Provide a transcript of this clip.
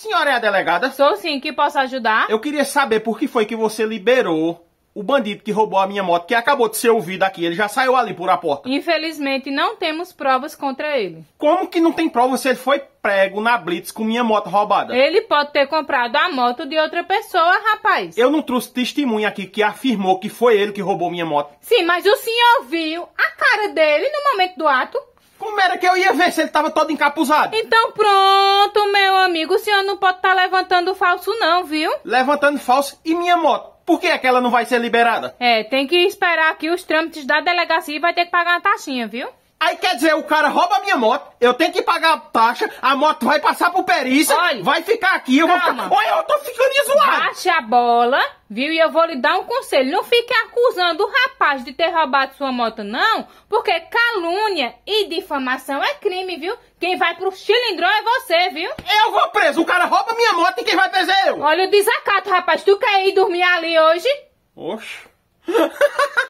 Senhora é a delegada? Sou sim, que posso ajudar? Eu queria saber por que foi que você liberou o bandido que roubou a minha moto, que acabou de ser ouvido aqui, ele já saiu ali por a porta. Infelizmente, não temos provas contra ele. Como que não tem prova se ele foi prego na Blitz com minha moto roubada? Ele pode ter comprado a moto de outra pessoa, rapaz. Eu não trouxe testemunha aqui que afirmou que foi ele que roubou minha moto. Sim, mas o senhor viu a cara dele no momento do ato? Como era que eu ia ver se ele tava todo encapuzado? Então pronto, meu amigo, o senhor não pode estar tá levantando falso não, viu? Levantando falso e minha moto. Por que aquela é ela não vai ser liberada? É, tem que esperar aqui os trâmites da delegacia e vai ter que pagar uma taxinha, viu? Aí quer dizer, o cara rouba a minha moto, eu tenho que pagar a taxa, a moto vai passar por perícia, Olha, vai ficar aqui, eu calma. vou ficar... Olha, eu tô ficando isolado! Baixa a bola, viu? E eu vou lhe dar um conselho, não fique acusando o rapaz de ter roubado sua moto, não, porque calúnia e difamação é crime, viu? Quem vai pro cilindró é você, viu? Eu vou preso, o cara rouba minha moto e quem vai preso é eu! Olha o desacato, rapaz, tu quer ir dormir ali hoje? Oxe!